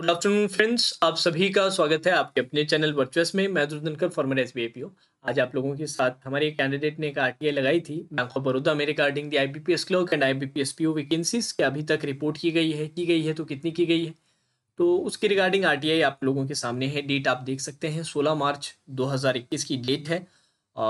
good afternoon friends आप सभी का स्वागत है आपके अपने चैनल वर्चुअस में मैं दुर्दनकर फॉर्मर एस बी आज आप लोगों के साथ हमारे कैंडिडेट ने एक आर लगाई थी बैंक ऑफ बड़ौदा में regarding the I B P S clerk and I B P S P O vacancies क्या अभी तक रिपोर्ट की गई है की गई है तो कितनी की गई है तो उसके रिगार्डिंग आर आप लोगों के सामने है डेट आप देख सकते हैं सोलह मार्च दो की डेट है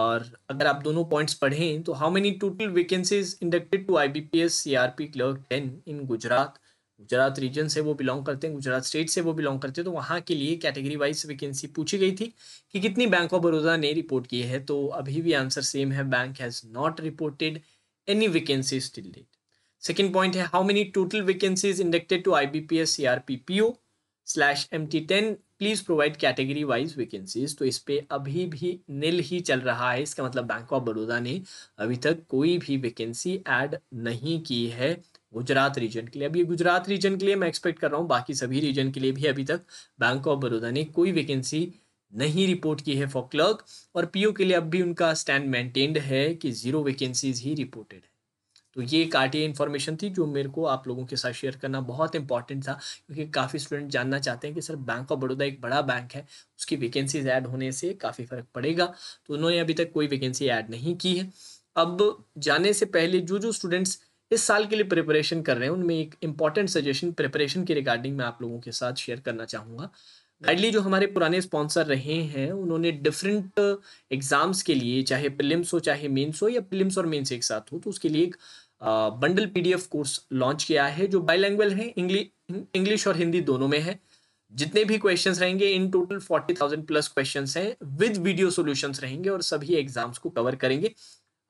और अगर आप दोनों पॉइंट्स पढ़ें तो how many total vacancies inducted to I B P S C R P clerk ten in Gujarat Gujarat region से वो बिलोंग करते हैं गुजरात स्टेट से वो बिलोंग करते हैं तो वहाँ के लिए कैटेगरी वाइज वैकेंसी पूछी गई थी कि कितनी बैंक ऑफ बड़ौदा ने रिपोर्ट की है तो अभी भी आंसर सेम है bank has not reported any vacancy still date second point है how many total vacancies inducted to I B P S C R P P O slash M T ten please provide category wise vacancies तो इस पर अभी भी नील ही चल रहा है इसका मतलब बैंक ऑफ बड़ौदा ने अभी तक कोई भी वैकेंसी एड नहीं की है गुजरात रीजन के लिए अभी गुजरात रीजन के लिए मैं एक्सपेक्ट कर रहा हूँ बाकी सभी रीजन के लिए भी अभी तक बैंक ऑफ बड़ौदा ने कोई वैकेंसी नहीं रिपोर्ट की है फॉर क्लर्क और पीओ के लिए अब भी उनका स्टैंड मेंटेन्ड है कि जीरो वैकेंसीज ही रिपोर्टेड है तो ये एक आर इन्फॉर्मेशन थी जो मेरे को आप लोगों के साथ शेयर करना बहुत इंपॉर्टेंट था क्योंकि काफ़ी स्टूडेंट जानना चाहते हैं कि सर बैंक ऑफ बड़ौदा एक बड़ा बैंक है उसकी वैकेंसीज ऐड होने से काफ़ी फ़र्क पड़ेगा तो उन्होंने अभी तक कोई वैकेंसी ऐड नहीं की है अब जाने से पहले जो जो स्टूडेंट्स इस साल के लिए प्रिपरेशन कर रहे हैं उनमें एक इंपॉर्टेंट सजेशन प्रिपरेशन के रिगार्डिंग मैं आप लोगों के साथ शेयर करना चाहूँगा गाइडली जो हमारे पुराने स्पॉन्सर रहे हैं उन्होंने डिफरेंट एग्जाम्स uh, के लिए चाहे प्रिलिम्स हो चाहे मेंस हो या प्रिलिम्स और मेंस एक साथ हो तो उसके लिए एक बंडल पीडीएफ कोर्स लॉन्च किया है जो बाइलैंग्वेज है इंग्लिश और हिंदी दोनों में है जितने भी क्वेश्चंस रहेंगे in total forty thousand plus questions हैं विद वीडियो सॉल्यूशंस रहेंगे और सभी एग्जाम्स को कवर करेंगे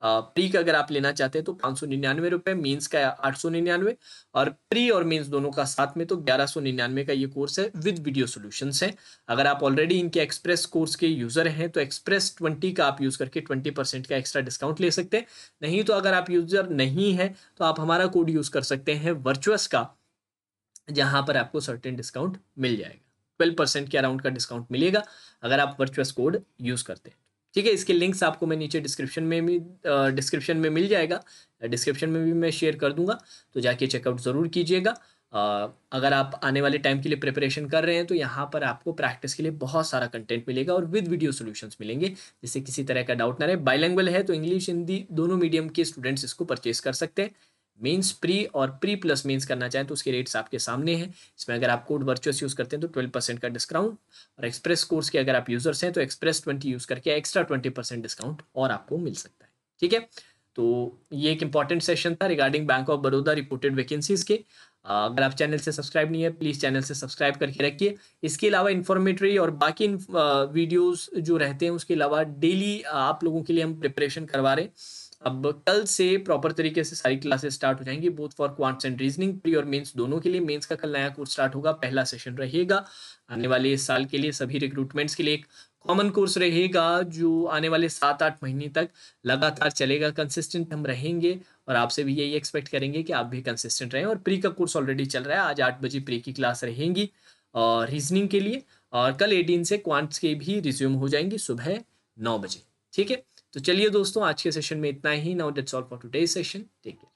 प्री का अगर आप लेना चाहते हैं तो पाँच सौ निन्यानवे रुपये मीन्स का आठ सौ निन्यानवे और प्री और मीन्स दोनों का साथ में तो ग्यारह सौ निन्यानवे का ये कोर्स है विद वीडियो सॉल्यूशंस है अगर आप ऑलरेडी इनके एक्सप्रेस कोर्स के यूज़र हैं तो एक्सप्रेस ट्वेंटी का आप यूज़ करके ट्वेंटी परसेंट का एक्स्ट्रा डिस्काउंट ले सकते हैं नहीं तो अगर आप यूज़र नहीं हैं तो आप हमारा कोड यूज़ कर सकते हैं वर्चुअस का जहाँ पर आपको सर्टेन डिस्काउंट मिल जाएगा ट्वेल्व परसेंट के अराउंड का डिस्काउंट मिलेगा अगर आप वर्चुअस कोड यूज़ करते हैं ठीक है इसके लिंक्स आपको मैं नीचे डिस्क्रिप्शन में भी डिस्क्रिप्शन में मिल जाएगा डिस्क्रिप्शन में भी मैं शेयर कर दूंगा तो जाके चेकआउट ज़रूर कीजिएगा अगर आप आने वाले टाइम के लिए प्रिपरेशन कर रहे हैं तो यहाँ पर आपको प्रैक्टिस के लिए बहुत सारा कंटेंट मिलेगा और विद वीडियो सॉल्यूशंस मिलेंगे जिससे किसी तरह का डाउट ना रहे बाइलैंग्वेज है तो इंग्लिश हिंदी दोनों मीडियम के स्टूडेंट्स इसको परचेज कर सकते हैं मीन्स प्री और प्री प्लस मीन्स करना चाहें तो उसके रेट्स आपके सामने हैं इसमें अगर आप कोड वर्चुअस यूज़ करते हैं तो ट्वेल्व परसेंट का डिस्काउंट और एक्सप्रेस कोर्स के अगर आप यूज़र्स हैं तो एक्सप्रेस ट्वेंटी यूज़ करके एक्स्ट्रा ट्वेंटी परसेंट डिस्काउंट और आपको मिल सकता है ठीक है तो ये एक इंपॉर्टेंट सेशन था regarding bank of Baroda reported vacancies के अगर आप चैनल से सब्सक्राइब नहीं है प्लीज़ चैनल से सब्सक्राइब करके रखिए इसके अलावा इन्फॉर्मेटरी और बाकी वीडियोज़ जो रहते हैं उसके अलावा डेली आप लोगों के लिए हम प्रिपरेशन करवा रहे हैं अब कल से प्रॉपर तरीके से सारी क्लासेस स्टार्ट हो जाएंगी both for quants and reasoning pre और मेंस दोनों के लिए मेंस का कल नया कोर्स स्टार्ट होगा पहला सेशन रहेगा आने वाले इस साल के लिए सभी रिक्रूटमेंट्स के लिए एक कॉमन कोर्स रहेगा जो आने वाले सात आठ महीने तक लगातार चलेगा कंसिस्टेंट हम रहेंगे और आपसे भी यही एक्सपेक्ट करेंगे कि आप भी कंसिस्टेंट रहें और प्री का कोर्स ऑलरेडी चल रहा है आज आठ बजे प्री की क्लास रहेंगी और रीजनिंग के लिए और कल एटीन से क्वांट्स के भी रिज्यूम हो जाएंगी सुबह नौ बजे ठीक है तो चलिए दोस्तों आज के सेशन में इतना ही now that's all for today session ठीक है